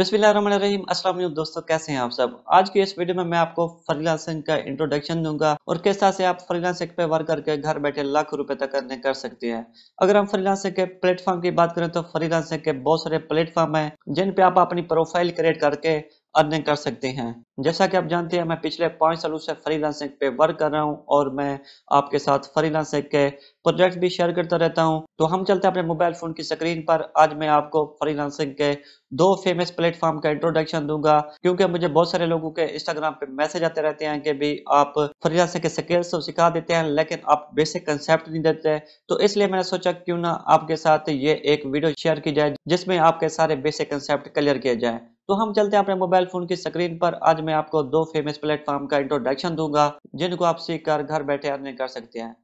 बिस्मिल्लाहिर्रहमानिर्रहीम अस्सलाम वालेकुम दोस्तों कैसे हैं आप सब आज की इस वीडियो में मैं आपको फ्रीलांसिंग का इंट्रोडक्शन दूंगा और किस तरह से आप फ्रीलांसिंग पे वर्क करके घर बैठे लाख रुपए तक अर्निंग कर सकते हैं अगर हम फ्रीलांसिंग के प्लेटफॉर्म की बात करें तो फ्रीलांसिंग के बहुत सारे प्लेटफॉर्म है जिन पे आप अपनी प्रोफाइल क्रिएट करके अर्निंग कर सकते हैं जैसा कि आप जानते हैं मैं पिछले पाँच सालों से फ्रीलांसिंग पे वर्क कर रहा हूं और मैं आपके साथ फ्रीलांसिंग के प्रोजेक्ट भी शेयर करता रहता हूं तो हम चलते हैं अपने मोबाइल फ़ोन की स्क्रीन पर आज मैं आपको फ्रीलांसिंग के दो फेमस प्लेटफॉर्म का इंट्रोडक्शन दूंगा क्योंकि मुझे बहुत सारे लोगों के इंस्टाग्राम पे मैसेज आते रहते हैं कि भी आप फ्रीलांसिंग के स्किल्स तो सिखा देते हैं लेकिन आप बेसिक कंसेप्ट नहीं देते तो इसलिए मैंने सोचा क्यों ना आपके साथ ये एक वीडियो शेयर की जाए जिसमें आपके सारे बेसिक कंसेप्ट क्लियर किए जाए तो हम चलते हैं अपने मोबाइल फोन की स्क्रीन पर आज मैं आपको दो फेमस प्लेटफॉर्म का इंट्रोडक्शन दूंगा जिनको आप सीख कर घर बैठे अर्निंग कर सकते हैं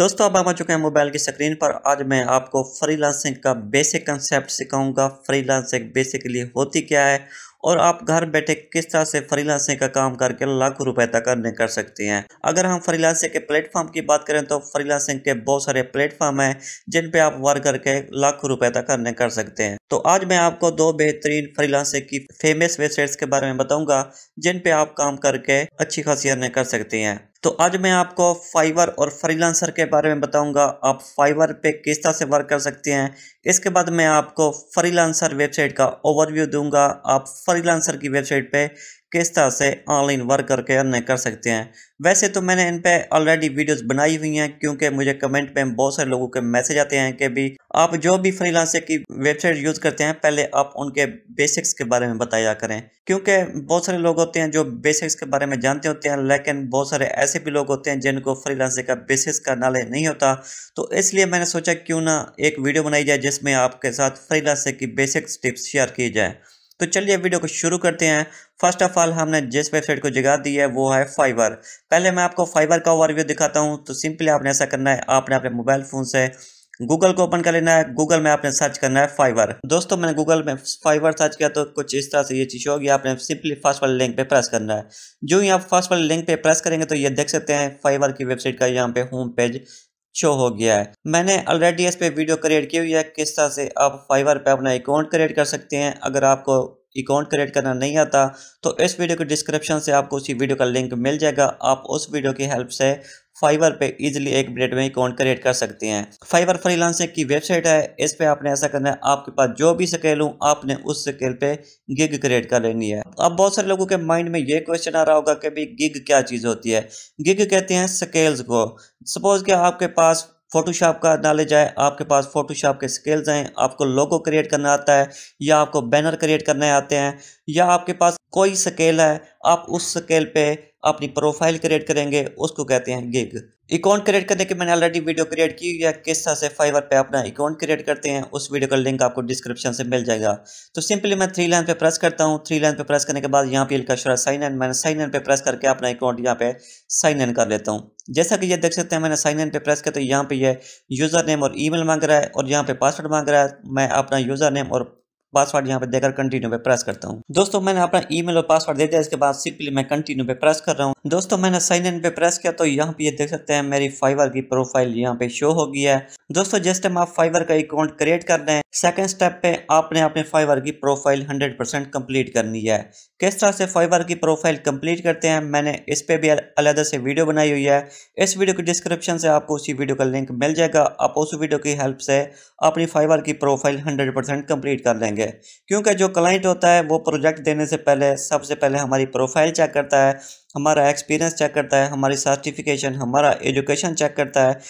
दोस्तों अब हम आ चुके हैं मोबाइल की स्क्रीन पर आज मैं आपको फ्रीलांसिंग का बेसिक कंसेप्ट सिखाऊंगा फ्रीलांसिंग बेसिकली होती क्या है और आप घर बैठे किस तरह से फ्रीलांसिंग का काम करके लाखों रुपए तक अर्निंग कर सकते हैं अगर हम फ्रीलांसिंग के प्लेटफॉर्म की बात करें तो फ्रीलांसिंग के बहुत सारे प्लेटफॉर्म हैं जिन पे आप वर्क करके लाखों रुपए तक अर्निंग कर सकते हैं तो आज मैं आपको दो बेहतरीन फ्रीलांसिंग की फेमस वेबसाइट्स के बारे में बताऊंगा जिन पे आप काम करके अच्छी खासी अर्निंग कर सकते हैं तो आज मैं आपको फाइवर और फ्रीलांसर के बारे में बताऊंगा आप फाइवर पे किस तरह से वर्क कर सकते हैं इसके बाद मैं आपको फ्रीलांसर वेबसाइट का ओवरव्यू दूंगा आप फ्रीलांसर की वेबसाइट पे किस तरह से ऑनलाइन वर्क करके अर्न कर सकते हैं वैसे तो मैंने इन पर ऑलरेडी वीडियोस बनाई हुई हैं क्योंकि मुझे कमेंट में बहुत सारे लोगों के मैसेज आते हैं कि भी आप जो भी फ्रीलांसर की वेबसाइट यूज़ करते हैं पहले आप उनके बेसिक्स के बारे में बताया करें क्योंकि बहुत सारे लोग होते हैं जो बेसिक्स के बारे में जानते होते हैं लेकिन बहुत सारे ऐसे भी लोग होते हैं जिनको फ्रीलांसर का बेसिक्स का नॉलेज नहीं होता तो इसलिए मैंने सोचा क्यों ना एक वीडियो बनाई जाए जिसमें आपके साथ फ्रीलांसर की बेसिक्स टिप्स शेयर की जाए तो चलिए वीडियो को शुरू करते हैं फर्स्ट ऑफ ऑल हमने जिस वेबसाइट को जगा दी है वो है फाइबर पहले मैं आपको फाइबर का ओवरव्यू दिखाता हूँ तो सिंपली आपने ऐसा करना है आपने अपने मोबाइल फ़ोन से गूगल को ओपन कर लेना है गूगल में आपने सर्च करना है फाइवर दोस्तों मैंने गूगल में फाइवर सर्च किया तो कुछ इस तरह से ये चीज़ होगी आपने सिंपली फर्स्ट वाले लिंक पे प्रेस करना है जो ही आप फर्स्ट वाले लिंक पे प्रेस करेंगे तो ये देख सकते हैं फाइवर की वेबसाइट का यहाँ पे होम पेज शो हो गया है मैंने ऑलरेडी इस पर वीडियो क्रिएट की हुई है किस तरह से आप फाइवर पे अपना अकाउंट क्रिएट कर सकते हैं अगर आपको अकाउंट क्रिएट करना नहीं आता तो इस वीडियो के डिस्क्रिप्शन से आपको उसी वीडियो का लिंक मिल जाएगा आप उस वीडियो की हेल्प से फाइवर पे इजीली एक मिनट में अकाउंट क्रिएट कर सकते हैं फाइवर फ्रीलांसिंग की वेबसाइट है इस पे आपने ऐसा करना है आपके पास जो भी स्केल हो आपने उस स्केल पे गिग क्रिएट कर लेनी है अब बहुत सारे लोगों के माइंड में ये क्वेश्चन आ रहा होगा कि भाई गिग क्या चीज़ होती है गिग कहते हैं स्केल्स को सपोज कि आपके पास फोटोशॉप का नॉलेज है आपके पास फोटोशॉप के स्किल्स हैं आपको लोगो क्रिएट करना आता है या आपको बैनर क्रिएट करने आते हैं या आपके पास कोई स्केल है आप उस स्केल पे अपनी प्रोफाइल क्रिएट करेंगे उसको कहते हैं गिग अकाउंट क्रिएट करने के मैंने ऑलरेडी वीडियो क्रिएट की या किस तरह से फाइवर पे अपना अकाउंट क्रिएट करते हैं उस वीडियो का लिंक आपको डिस्क्रिप्शन से मिल जाएगा तो सिंपली मैं थ्री लाइन पे प्रेस करता हूँ थ्री लाइन पे प्रेस करने के बाद यहाँ पे लिखा शुरू साइन इन मैंने साइन इन पे प्रेस करके अपना अकाउंट यहाँ पे साइन इन कर लेता हूँ जैसा कि ये देख सकते हैं मैंने साइन इन पे प्रेस किया तो यहाँ पे ये यूज़र नेम और मेल मांग रहा है और यहाँ पे पासवर्ड मांग रहा है मैं अपना यूज़र नेम और पासवर्ड यहाँ पे देकर कंटिन्यू पे प्रेस करता हूँ दोस्तों मैंने अपना ईमेल और पासवर्ड दे दिया इसके बाद सिंपली मैं कंटिन्यू पे प्रेस कर रहा हूँ दोस्तों मैंने साइन इन पे प्रेस किया तो यहाँ पे ये देख सकते हैं मेरी फाइवर की प्रोफाइल यहाँ पे शो हो है दोस्तों जिस टाइम आप फाइवर का अकाउंट क्रिएट कर रहे हैं सेकेंड स्टेप पे आपने अपने फाइवर की प्रोफाइल हंड्रेड परसेंट करनी है किस तरह से फाइवर की प्रोफाइल कंप्लीट करते हैं मैंने इस पर भी अलग से वीडियो बनाई हुई है इस वीडियो के डिस्क्रिप्शन से आपको उसी वीडियो का लिंक मिल जाएगा आप उस वीडियो की हेल्प से अपनी फाइवर की प्रोफाइल 100 परसेंट कम्प्लीट कर लेंगे क्योंकि जो क्लाइंट होता है वो प्रोजेक्ट देने से पहले सबसे पहले हमारी प्रोफाइल चेक करता है हमारा एक्सपीरियंस चेक करता है हमारी सर्टिफिकेशन हमारा एजुकेशन चेक करता है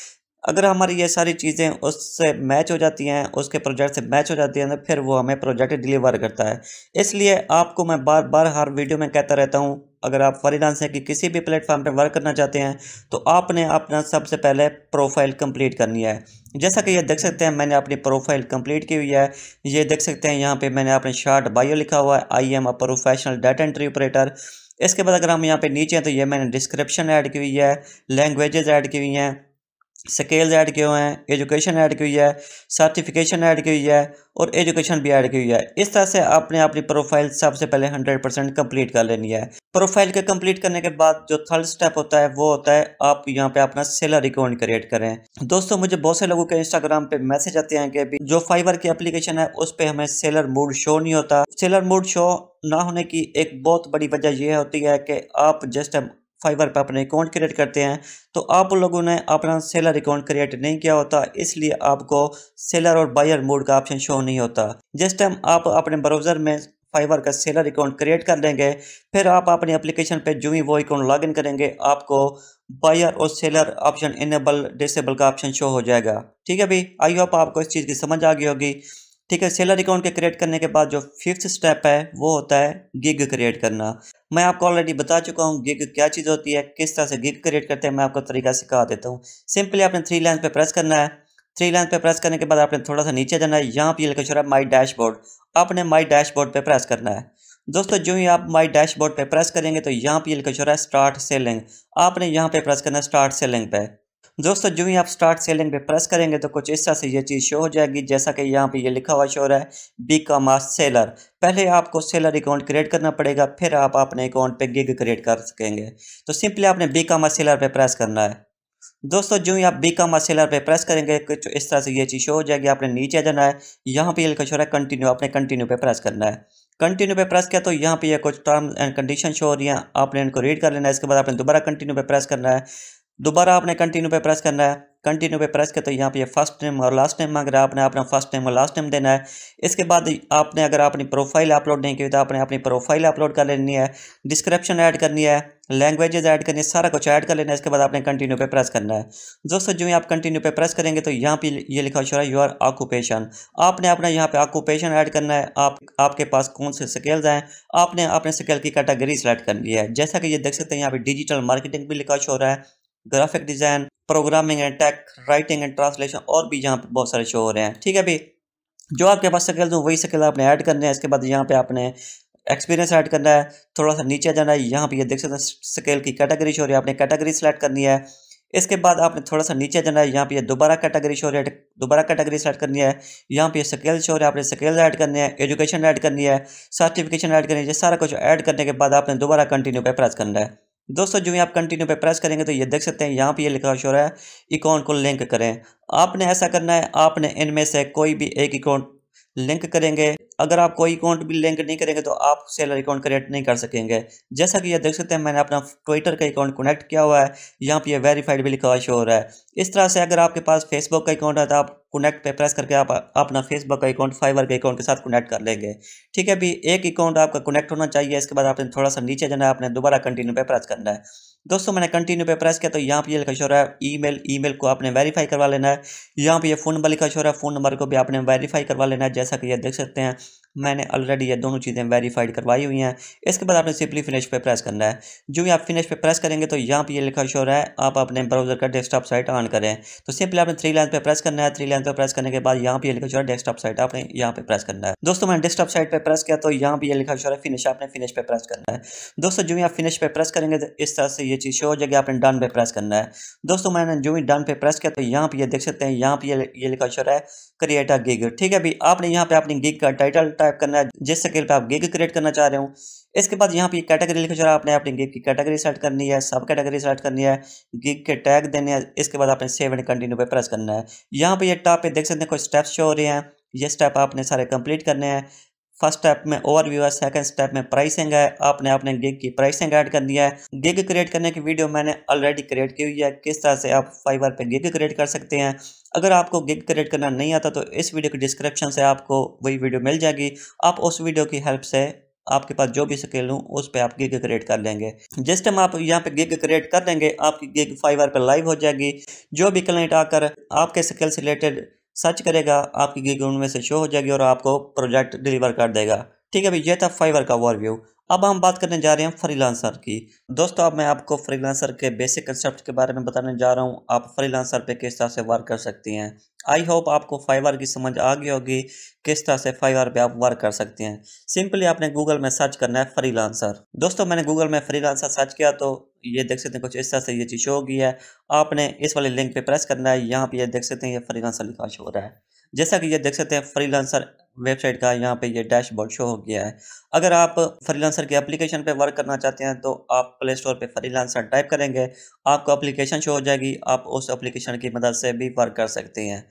अगर हमारी ये सारी चीज़ें उससे मैच हो जाती हैं उसके प्रोजेक्ट से मैच हो जाती हैं तो फिर वो हमें प्रोजेक्ट डिलीवर करता है इसलिए आपको मैं बार बार हर वीडियो में कहता रहता हूँ अगर आप फ्रीलांसर की किसी भी प्लेटफॉर्म पर वर्क करना चाहते हैं तो आपने अपना सबसे पहले प्रोफाइल कंप्लीट करनी है जैसा कि ये देख सकते हैं मैंने अपनी प्रोफाइल कंप्लीट की हुई है ये देख सकते हैं यहाँ पे मैंने अपने शार्ट बायो लिखा हुआ है I am a professional data entry operator इसके बाद अगर हम यहाँ पे नीचे हैं तो ये मैंने डिस्क्रिप्शन ऐड की हुई है लैंग्वेजेज़ ऐड की हुई हैं स्केल्स ऐड किए हुए हैं एजुकेशन ऐड की हुई है सर्टिफिकेशन ऐड की हुई है और एजुकेशन भी ऐड की हुई है इस तरह से आपने अपनी प्रोफाइल सबसे पहले 100 परसेंट कम्प्लीट कर लेनी है प्रोफाइल के कंप्लीट करने के बाद जो थर्ड स्टेप होता है वो होता है आप यहाँ पे अपना सेलर अकाउंट क्रिएट करें दोस्तों मुझे बहुत से लोगों के इंस्टाग्राम पे मैसेज आते हैं कि जो फाइबर की एप्लीकेशन है उस पर हमें सेलर मूड शो नहीं होता सेलर मूड शो ना होने की एक बहुत बड़ी वजह यह होती है कि आप जिस टाइम फाइवर पर अपने अकाउंट क्रिएट करते हैं तो आप लोगों ने अपना सेलर अकाउंट क्रिएट नहीं किया होता इसलिए आपको सेलर और बायर मोड का ऑप्शन शो नहीं होता जिस टाइम आप अपने ब्राउज़र में फाइवर का सेलर अकाउंट क्रिएट कर लेंगे फिर आप अपने अपलिकेशन पर जो ही वो अकाउंट इन करेंगे आपको बायर और सेलर ऑप्शन इनेबल डिसेबल का ऑप्शन शो हो जाएगा ठीक है भाई आई होप आपको इस चीज़ की समझ आ गई होगी ठीक है सेलर अकाउंट के क्रिएट करने के बाद जो फिफ्थ स्टेप है वो होता है गिग क्रिएट करना मैं आपको ऑलरेडी बता चुका हूँ गिग क्या चीज़ होती है किस तरह से गिग क्रिएट करते हैं मैं आपको तरीका सिखा देता हूँ सिंपली आपने थ्री लाइन पे प्रेस करना है थ्री लाइन पे प्रेस करने के बाद आपने थोड़ा सा नीचे जाना है यहाँ पर लिखा छोड़ा माई डैशबोर्ड आपने माई डैशबोर्ड पर प्रेस करना है दोस्तों जो ही आप माई डैशबोर्ड पर प्रेस करेंगे तो यहाँ पर लिखा छोड़ा है स्टार्ट सेलिंग आपने यहाँ पर प्रेस करना है स्टार्ट सेलिंग पर दोस्तों जो ही आप स्टार्ट सेलिंग पे प्रेस करेंगे तो कुछ इस तरह से ये चीज़ शो हो जाएगी जैसा कि यहाँ पे ये लिखा हुआ शो रहा है बी कॉमर्स सेलर पहले आपको सेलर अकाउंट क्रिएट करना पड़ेगा फिर आप अपने अकाउंट पे गिग क्रिएट कर सकेंगे तो सिंपली आपने बी कॉमर्स सेलर पे प्रेस करना है दोस्तों जो ही आप बी कॉमर्स सेलर पर प्रेस करेंगे कुछ इस तरह से ये चीज़ शो हो जाएगी आपने नीचे जाना है यहाँ पर ये लिखा शो रहा है कंटिन्यू आपने कंटिन्यू पर प्रेस करना है कंटिन्यू पे प्रेस किया तो यहाँ पे ये कुछ टर्म एंड कंडीशन शो हो रही है आपने इनको रीड कर लेना है इसके बाद आपने दोबारा कंटिन्यू पे प्रेस करना है दोबारा आपने कंटिन्यू पे प्रेस करना है कंटिन्यू पे प्रेस कर तो यहाँ पे फर्स्ट नेम और लास्ट नेम है आपने अपना फर्स्ट नेम और लास्ट नेम देना है इसके बाद आपने अगर अपनी प्रोफाइल अपलोड नहीं की तो आपने अपनी प्रोफाइल अपलोड कर लेनी है डिस्क्रिप्शन ऐड करनी है लैंग्वेजेज ऐड करनी है सारा कुछ ऐड कर लेना है इसके बाद आपने कंटिन्यू पे प्रेस करना है दोस्तों जो आप कंटिन्यू पे प्रेस करेंगे तो यहाँ पे ये लिखा हो रहा है योर ऑक्यूपेशन आपने अपना यहाँ पे ऑक्यूपेशन ऐड करना है आप आपके पास कौन से स्केल्स हैं आपने अपने स्केल की कैटेगरी सेलेक्ट करनी है जैसा कि ये देख सकते हैं यहाँ पे डिजिटल मार्केटिंग भी लिखा हो रहा है graphic design programming and tech writing and translation और भी यहाँ पर बहुत सारे शो हो रहे हैं ठीक है भाई जो आपके पास स्किल्स हो वही स्किल आपने ऐड करने हैं इसके बाद यहाँ पे आपने एक्सपीरियंस ऐड करना है थोड़ा सा नीचे जाना है यहाँ पे ये देख सकते हैं स्केल की कैटेगरी शो हो रही है आपने कैटेगरी सेलेक्ट करनी है इसके बाद आपने थोड़ा सा नीचे जाना है यहाँ पे ये दोबारा कैटेगरी शो रही है दोबारा कैटेगरी सेलेक्ट करनी है यहाँ पे स्केल शो हो है आपने स्केल ऐड करने हैं एजुकेशन ऐड करनी है सर्टिफिकेशन ऐड करनी है ये सारा कुछ ऐड करने के बाद आपने दोबारा कंटिन्यू पे प्रेस करना है दोस्तों जो भी आप कंटिन्यू पे प्रेस करेंगे तो ये देख सकते हैं यहाँ पे ये लिखा हो रहा है अकाउंट को लिंक करें आपने ऐसा करना है आपने इनमें से कोई भी एक अकाउंट लिंक करेंगे अगर आप कोई अकाउंट भी लिंक नहीं करेंगे तो आप सेलर अकाउंट क्रिएट नहीं कर सकेंगे जैसा कि ये देख सकते हैं मैंने अपना ट्विटर का अकाउंट कनेक्ट किया हुआ है यहाँ पे यह वेरीफाइड भी लिखा हुआ शो हो रहा है इस तरह से अगर आपके पास फेसबुक का अकाउंट है तो आप कनेक्ट पे प्रेस करके आप अपना फेसबुक का अकाउंट फाइवर के अकाउंट के साथ कनेक्ट कर लेंगे ठीक है अभी एक अकाउंट आपका कनेक्ट होना चाहिए इसके बाद आपने थोड़ा सा नीचे जाना है आपने दोबारा कंटिन्यू पे प्रेस करना है दोस्तों मैंने कंटिन्यू पे प्रेस किया तो यहाँ पे ये लिखा शो रहा है ईमेल ईमेल को आपने वेरीफाई करवा लेना है यहाँ पे ये फ़ोन नंबर लिखा शो रहा है फ़ोन नंबर को भी आपने वेरीफाई करवा लेना है जैसा कि ये देख सकते हैं मैंने ऑलरेडी ये दोनों चीज़ें वेरीफाइड करवाई हुई हैं इसके बाद आपने सिंपली फिनिश पे प्रेस करना है जो भी आप फिनिश पे प्रेस करेंगे तो यहाँ पे ये लिखा शोर है आप अपने ब्राउजर का डेस्कटॉप साइट ऑन करें तो सिंपली आपने थ्री लाइन पे प्रेस करना है थ्री लाइन पे प्रेस करने के बाद यहाँ पे लिखा शोर है डेस्कटॉप साइट आपने यहाँ पे प्रेस करना है दोस्तों मैंने डेस्कटॉप साइट पर प्रेस किया तो यहाँ पे लिखा शोर है फिनिश आपने फिनिश पे प्रेस करना है दोस्तों जो भी आप फिनिश पे प्रेस करेंगे तो इस तरह से ये चीज़ शो हो जाएगी आपने डन पे प्रेस करना है दोस्तों मैंने जो भी डन पे प्रेस किया तो यहाँ पर देख सकते हैं यहाँ पर ये लिखा शोर है क्रिएट गिग ठीक है अभी आपने यहाँ पे अपनी गिग का टाइटल टाइप करना है जिस स्केल पे आप गिग क्रिएट करना चाह रहे हो इसके बाद यहाँ पे कैटेगरी लिखा चला आपने अपनी गिग की कैटेगरी सेलेक्ट करनी है सब कैटेगरी सेलेक्ट करनी है गिग के टैग देने हैं इसके बाद आपने सेव एंड कंटिन्यू पे प्रेस करना है यहाँ पे ये टॉप पे देख सकते हैं कोई स्टेप्स शो हो रहे हैं ये स्टेप आपने सारे कंप्लीट करने हैं फर्स्ट स्टेप में ओवरव्यू है सेकंड स्टेप में प्राइसिंग है आपने अपने गिग की प्राइसिंग ऐड कर दिया है गिग क्रिएट करने की वीडियो मैंने ऑलरेडी क्रिएट की हुई है किस तरह से आप फाइवर पे गिग क्रिएट कर सकते हैं अगर आपको गिग क्रिएट करना नहीं आता तो इस वीडियो के डिस्क्रिप्शन से आपको वही वीडियो मिल जाएगी आप उस वीडियो की हेल्प से आपके पास जो भी स्किल हूँ उस पर आप गिग क्रिएट कर लेंगे जिस टाइम आप यहाँ पे गिग क्रिएट कर लेंगे आपकी गिग फाइवर पर लाइव हो जाएगी जो भी क्लाइंट आकर आपके स्किल से रिलेटेड सर्च करेगा आपकी गिग उनमें से शो हो जाएगी और आपको प्रोजेक्ट डिलीवर कर देगा ठीक है भाई ये था फाइवर का ओवरव्यू अब हम बात करने जा रहे हैं फ्रीलांसर की दोस्तों अब मैं आपको फ्रीलांसर के बेसिक कंसेप्ट के बारे में बताने जा रहा हूँ आप फ्रीलांसर पे किस तरह से वर्क कर सकती हैं आई होप आपको फाइवर की समझ आ गई होगी किस तरह से फाइवर पे आप वर्क कर सकते हैं सिंपली आपने गूगल में सर्च करना है फ्री दोस्तों मैंने गूगल में फ्री सर्च किया तो ये देख सकते हैं कुछ इस तरह से ये चीज़ हो गई है आपने इस वाले लिंक पर प्रेस करना है यहाँ पर ये देख सकते हैं ये फ्री लिखा शो हो रहा है जैसा कि ये देख सकते हैं फ्रीलांसर वेबसाइट का यहाँ पे ये डैशबोर्ड शो हो गया है अगर आप फ्रीलांसर के एप्लीकेशन पे वर्क करना चाहते हैं तो आप प्ले स्टोर पर फ्रीलांसर टाइप करेंगे आपको एप्लीकेशन शो हो जाएगी आप उस एप्लीकेशन की मदद से भी वर्क कर सकते हैं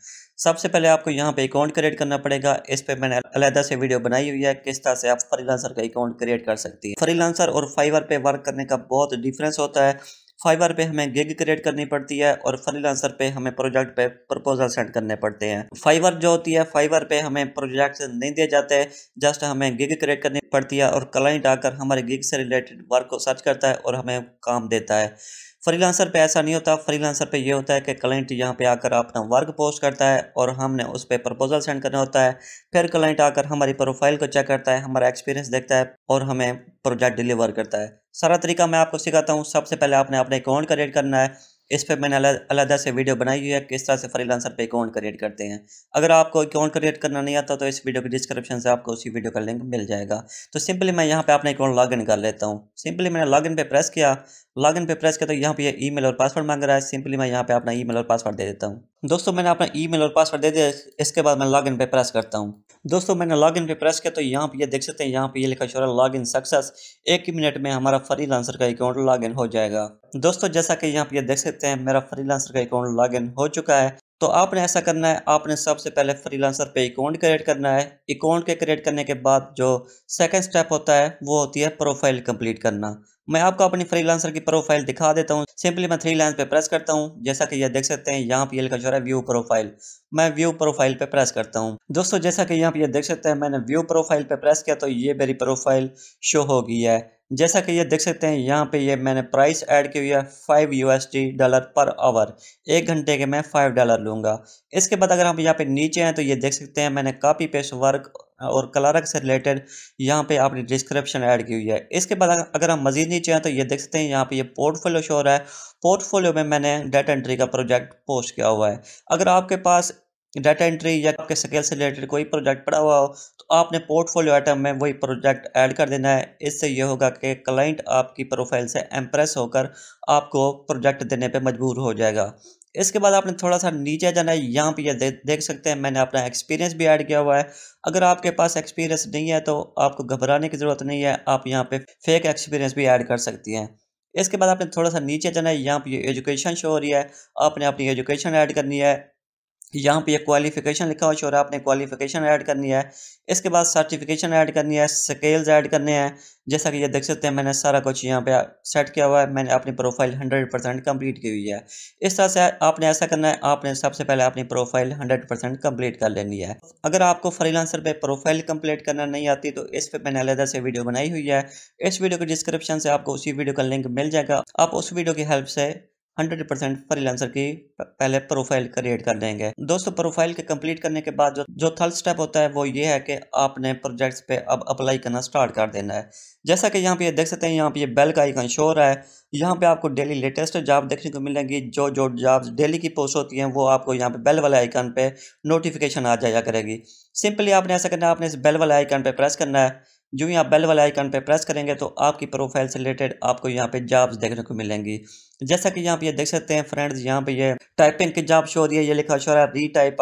सबसे पहले आपको यहाँ पे अकाउंट क्रिएट करना पड़ेगा इस पर मैंने अलहदा से वीडियो बनाई हुई है किस तरह से आप फ्रीलांसर का अकाउंट क्रिएट कर सकती हैं फ्रीलांसर और फाइवर पे वर्क करने का बहुत डिफरेंस होता है फाइवर पे हमें गिग क्रिएट करनी पड़ती है और फ्रीलांसर पे हमें प्रोजेक्ट पे प्रपोजल सेंड करने पड़ते हैं फाइवर जो होती है फाइवर पे हमें प्रोजेक्ट नहीं दिए जाते जस्ट हमें गिग क्रिएट करनी पड़ती है और क्लाइंट आकर हमारे गिग से रिलेटेड वर्क को सर्च करता है और हमें काम देता है फ्रीलांसर पे ऐसा नहीं होता फ्रीलांसर पे ये होता है कि क्लाइंट यहाँ पे आकर अपना वर्क पोस्ट करता है और हमने उस पर प्रपोजल सेंड करना होता है फिर क्लाइंट आकर हमारी प्रोफाइल को चेक करता है हमारा एक्सपीरियंस देखता है और हमें प्रोजेक्ट डिलीवर करता है सारा तरीका मैं आपको सिखाता हूँ सबसे पहले आपने अपना अकाउंट क्रिएट करना है इस पर मैंने अलहदा से वीडियो बनाई हुई है किस तरह से फ्री पे अकाउंट क्रिएट करते हैं अगर आपको अकाउंट क्रिएट करना नहीं आता तो इस वीडियो के डिस्क्रिप्शन से आपको उसी वीडियो का लिंक मिल जाएगा तो सिंपली मैं यहाँ पे अपना अकाउंट लॉगिन कर लेता हूँ सिंपली मैंने लॉगिन पे प्रेस किया लॉग इन पे प्रेस करता हूँ यहाँ पे ये यह ईमेल और पासवर्ड मांग रहा है सिंपली मैं यहाँ पे अपना ईमेल और पासवर्ड दे देता हूँ दोस्तों मैंने अपना ईमेल और पासवर्ड दे दिया इसके बाद मैं इन पे प्रेस करता हूँ दोस्तों मैंने लॉग इन पे प्रेस किया तो यहाँ पे ये यह देख सकते हैं यहाँ पे ये यह लिखा लॉग इन सक्सेस एक ही मिनट में हमारा फ्री लांसर का अकाउंट इन हो जाएगा दोस्तों जैसा कि यहाँ पे देख सकते हैं मेरा फ्री लांसर का अकाउंट इन हो चुका है तो आपने ऐसा करना है आपने सबसे पहले लांसर पे अकाउंट क्रिएट करना है अकाउंट के क्रिएट करने के बाद जो सेकेंड स्टेप होता है वो होती है प्रोफाइल कंप्लीट करना मैं आपको अपनी फ्रीलांसर की प्रोफाइल दिखा देता हूँ सिंपली मैं थ्री लाइन पे प्रेस करता हूँ जैसा कि यह देख सकते हैं यहाँ पे लिखा जो है व्यू प्रोफाइल मैं व्यू प्रोफाइल पे प्रेस करता हूँ दोस्तों जैसा कि यहाँ पे यह देख सकते हैं मैंने व्यू प्रोफाइल पे प्रेस किया तो ये मेरी प्रोफाइल शो हो गई है जैसा कि ये देख सकते हैं यहाँ पे ये मैंने प्राइस ऐड की हुई है five U dollar per hour एक घंटे के मैं फाइव डॉलर लूँगा इसके बाद अगर हम यहाँ पे नीचे हैं तो ये देख सकते हैं मैंने कापी पेस्ट वर्क और कलरक से रिलेटेड यहाँ पे आपने डिस्क्रिप्शन ऐड की हुई है इसके बाद अगर हम मजीद नीचे हैं तो ये देख सकते हैं यहाँ पे ये पोर्टफोलियो शो रहा है पोर्टफोलियो में मैंने डेटा एंट्री का प्रोजेक्ट पोस्ट किया हुआ है अगर आपके पास डाटा एंट्री या आपके स्केल से रिलेटेड कोई प्रोजेक्ट पड़ा हुआ हो तो आपने पोर्टफोलियो आइटम में वही प्रोजेक्ट ऐड कर देना है इससे यह होगा कि क्लाइंट आपकी प्रोफाइल से एम्प्रेस होकर आपको प्रोजेक्ट देने पे मजबूर हो जाएगा इसके बाद आपने थोड़ा सा नीचे जाना है यहाँ पर ये यह दे, देख सकते हैं मैंने अपना एक्सपीरियंस भी ऐड किया हुआ है अगर आपके पास एक्सपीरियंस नहीं है तो आपको घबराने की ज़रूरत नहीं है आप यहाँ पर फेक एक्सपीरियंस भी ऐड कर सकती हैं इसके बाद आपने थोड़ा सा नीचे जाना है यहाँ ये एजुकेशन शो हो रही है आपने अपनी एजुकेशन ऐड करनी है यहाँ पे ये क्वालिफिकेशन लिखा हुआ और आपने क्वालिफिकेशन ऐड करनी है इसके बाद सर्टिफिकेशन ऐड करनी है स्केल्स ऐड करने हैं जैसा कि ये देख सकते हैं मैंने सारा कुछ यहाँ पे सेट किया हुआ है मैंने अपनी प्रोफाइल हंड्रेड परसेंट कम्प्लीट की हुई है इस तरह से आपने ऐसा करना है आपने सबसे पहले अपनी प्रोफाइल हंड्रेड परसेंट कम्प्लीट कर लेनी है अगर आपको फ्रीलांसर पर प्रोफाइल कम्प्लीट करना नहीं आती तो इस पर मैंने अलहदा से वीडियो बनाई हुई है इस वीडियो के डिस्क्रिप्शन से आपको उसी वीडियो का लिंक मिल जाएगा आप उस वीडियो की हेल्प से हंड्रेड परसेंट फ्रीलांसर की पहले प्रोफाइल क्रिएट कर देंगे दोस्तों प्रोफाइल के कंप्लीट करने के बाद जो जो थर्ड स्टेप होता है वो ये है कि आपने प्रोजेक्ट्स पे अब अप्लाई करना स्टार्ट कर देना है जैसा कि यहाँ पे ये देख सकते हैं यहाँ पे ये बेल का आइकन शो रहा है यहाँ पे आपको डेली लेटेस्ट जॉब देखने को मिलेंगी जो जो जॉब डेली की पोस्ट होती हैं वो आपको यहाँ पे बेल वाले आइकन पर नोटिफिकेशन आ जाया करेगी सिंपली आपने ऐसा करना है आपने इस बेल वाले आइकन पर प्रेस करना है जो यहाँ बेल वाले आइकन पर प्रेस करेंगे तो आपकी प्रोफाइल से रिलेटेड आपको यहाँ पे जॉब्स देखने को मिलेंगी जैसा कि यहाँ पे ये देख सकते हैं फ्रेंड्स यहाँ पे ये टाइपिंग की जॉब शो हो रही है ये लिखा शो रहा है retype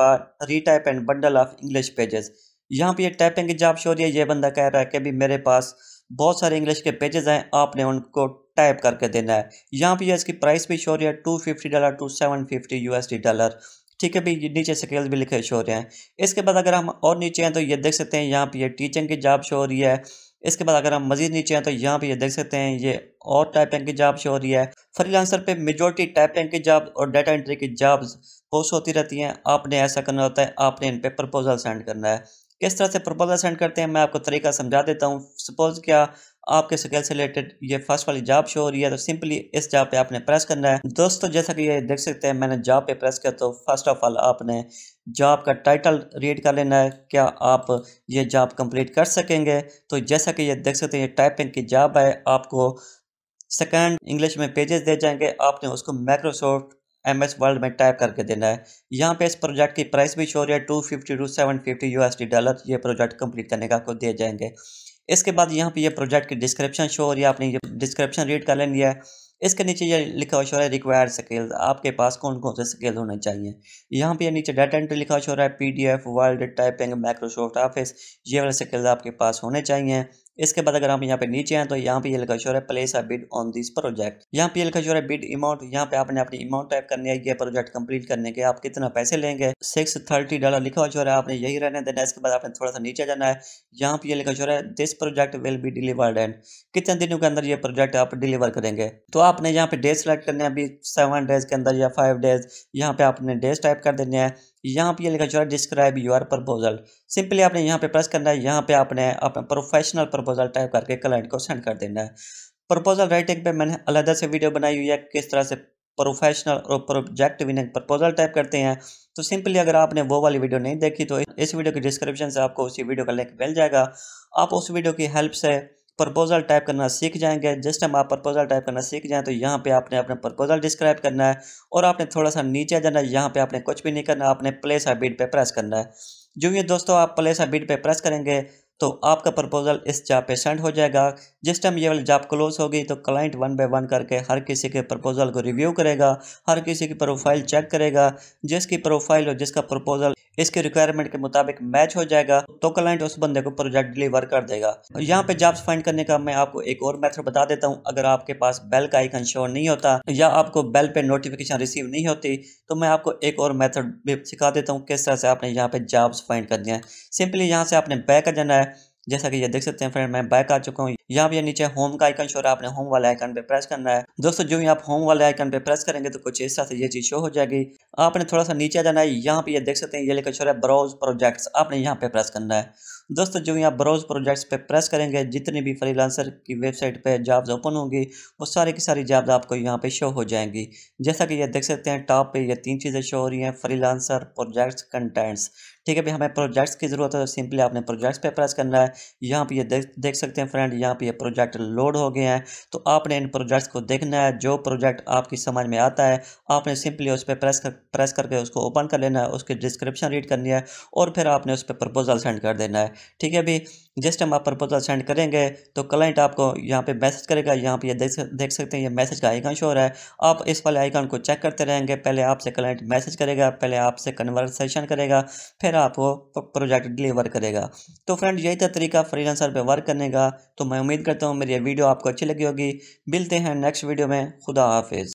retype and bundle of English pages यहाँ पे ये टाइपिंग की जॉब शो हो रही है ये बंदा कह रहा है कि भी मेरे पास बहुत सारे इंग्लिश के पेजेस हैं आपने उनको टाइप करके देना है यहाँ पे इसकी प्राइस भी शो रही है two fifty dollar two seven fifty D dollar ठीक है भाई नीचे स्किल्स भी लिखे शो हो रहे हैं इसके बाद अगर हम और नीचे हैं तो ये देख सकते हैं यहाँ पर ये टीचिंग की जॉब शो हो रही है इसके बाद अगर हम मजीद नीचे हैं तो यहाँ पर ये देख सकते हैं ये और टाइपिंग की जॉब शो हो रही है फ्रीलांसर पे मेजोरिटी टाइपिंग की जॉब और डाटा एंट्री की जॉब्स पोस्ट होती रहती हैं आपने ऐसा करना होता है आपने इन पर प्रपोजल सेंड करना है किस तरह से प्रपोजल सेंड करते हैं मैं आपको तरीका समझा देता हूँ सपोज क्या आपके स्किल से रिलेटेड ये फर्स्ट वाली जॉब शो हो रही है तो सिंपली इस जॉब पे आपने प्रेस करना है दोस्तों जैसा कि ये देख सकते हैं मैंने जॉब पे प्रेस किया तो फर्स्ट ऑफ ऑल आपने जॉब का टाइटल रीड कर लेना है क्या आप ये जॉब कंप्लीट कर सकेंगे तो जैसा कि ये देख सकते हैं ये टाइपिंग की जॉब है आपको सेकेंड इंग्लिश में पेजेस दे जाएंगे आपने उसको माइक्रोसॉफ्ट एम एस वर्ल्ड में टाइप करके देना है यहाँ पे इस प्रोजेक्ट की प्राइस भी शो रही है two fifty two seven fifty U dollar ये प्रोजेक्ट कंप्लीट करने का आपको दे जाएंगे इसके बाद यहाँ पे ये प्रोजेक्ट की डिस्क्रिप्शन शो हो रही है आपने ये डिस्क्रिप्शन रीड कर लेनी है इसके नीचे ये लिखा हुआ रहा है रिक्वायर्ड स्किल्स आपके पास कौन कौन से स्किल होने चाहिए यहाँ पे नीचे डाटा एंट्री लिखा हुआ है P D F Word typing Microsoft Office ये वाले स्किल्स आपके पास होने चाहिए इसके बाद अगर हम यहाँ पे नीचे हैं तो यहाँ पे ये लिखा शोर है place a bid on this project यहाँ पे लिखा शोर है बिड अमाउंट यहाँ पे आपने अपनी अमाउंट टाइप करनी है ये प्रोजेक्ट कंप्लीट करने के आप कितना पैसे लेंगे सिक्स थर्टी डॉलर लिखा शोर है आपने यही रहने देना है इसके बाद आपने थोड़ा सा नीचे जाना है यहाँ पे ये लिखा शोर है this project will be delivered and कितने दिनों के अंदर ये प्रोजेक्ट आप डिलीवर करेंगे तो आपने यहाँ पे डेज सेलेक्ट करने अभी सेवन डेज के अंदर या फाइव डेज यहाँ पे आपने डेज टाइप कर देने हैं यहाँ पर यह लिखा है डिस्क्राइब योर प्रपोजल सिंपली आपने यहाँ पे प्रेस करना है यहाँ पे आपने अपना प्रोफेशनल प्रपोजल टाइप करके क्लाइंट को सेंड कर देना है प्रपोजल राइटिंग पे मैंने अलहदा से वीडियो बनाई हुई है किस तरह से प्रोफेशनल और प्रोजेक्ट विनिंग प्रपोजल टाइप करते हैं तो सिंपली अगर आपने वो वाली वीडियो नहीं देखी तो इस वीडियो के डिस्क्रिप्शन से आपको उसी वीडियो का लिंक मिल जाएगा आप उस वीडियो की हेल्प से प्रपोजल टाइप करना सीख जाएंगे जिस टाइम आप प्रपोजल टाइप करना सीख जाएं तो यहाँ पे आपने अपना प्रपोजल डिस्क्राइब करना है और आपने थोड़ा सा नीचे जाना है यहाँ पे आपने कुछ भी नहीं करना आपने प्लेस बिड पे प्रेस करना है जो ये दोस्तों आप प्लेस बिड पे प्रेस करेंगे तो आपका प्रपोजल इस जॉब पे सेंड हो जाएगा जिस टाइम ये वाली जॉब क्लोज होगी तो क्लाइंट वन बाय वन करके हर किसी के प्रपोजल को रिव्यू करेगा हर किसी की प्रोफाइल चेक करेगा जिसकी प्रोफाइल और जिसका प्रपोजल इसके रिक्वायरमेंट के मुताबिक मैच हो जाएगा तो क्लाइंट उस बंदे को प्रोजेक्ट डिलीवर कर देगा यहाँ पे जॉब्स फाइंड करने का मैं आपको एक और मेथड बता देता हूँ अगर आपके पास बेल का आइकन शोर नहीं होता या आपको बेल पे नोटिफिकेशन रिसीव नहीं होती तो मैं आपको एक और मेथड भी सिखा देता हूँ किस तरह से आपने यहाँ पे जॉब्स फाइंड करनी है सिंपली यहाँ से आपने बैक जाना है जैसा कि ये देख सकते हैं फ्रेंड मैं बैक आ चुका हूँ यहाँ पे नीचे होम का आइकन शो रहा है आपने होम वाले आइकन पे प्रेस करना है दोस्तों जो ही आप होम वाले आइकन पे प्रेस करेंगे तो कुछ इस तरह से ये चीज शो हो जाएगी आपने थोड़ा सा नीचे जाना है यहाँ पे ये देख सकते हैं ये लेकर शो रहा है ब्राउज प्रोजेक्ट्स आपने यहाँ पे प्रेस करना है दोस्तों जो यहाँ ब्राउज प्रोजेक्ट्स पे प्रेस करेंगे जितने भी फ्रीलांसर की वेबसाइट पे जॉब्स ओपन होंगी वो सारे की सारी जॉब्स आपको यहाँ पे शो हो जाएंगी जैसा कि ये देख सकते हैं टॉप पे ये तीन चीज़ें शो हो रही हैं फ्रीलांसर प्रोजेक्ट्स कंटेंट्स ठीक है भाई हमें प्रोजेक्ट्स की ज़रूरत है तो सिंपली आपने प्रोजेक्ट्स पे प्रेस करना है यहाँ पे ये देख देख सकते हैं फ्रेंड यहाँ पे ये प्रोजेक्ट लोड हो गए हैं तो आपने इन प्रोजेक्ट्स को देखना है जो प्रोजेक्ट आपकी समझ में आता है आपने सिंपली उस पर प्रेस कर प्रेस करके उसको ओपन कर लेना है उसकी डिस्क्रिप्शन रीड करनी है और फिर आपने उस पर प्रपोजल सेंड कर देना है ठीक है अभी जस्ट हम आप प्रपोजल सेंड करेंगे तो क्लाइंट आपको यहाँ पे मैसेज करेगा यहाँ पे ये देख देख सकते हैं ये मैसेज का आइकन शो हो रहा है आप इस वाले आइकन को चेक करते रहेंगे पहले आपसे क्लाइंट मैसेज करेगा पहले आपसे कन्वर्सेशन करेगा फिर आपको प्रोजेक्ट डिलीवर करेगा तो फ्रेंड यही था तरीका फ्रीलांसर पे वर्क करने का तो मैं उम्मीद करता हूँ मेरी ये वीडियो आपको अच्छी लगी होगी मिलते हैं नेक्स्ट वीडियो में खुदा हाफिज़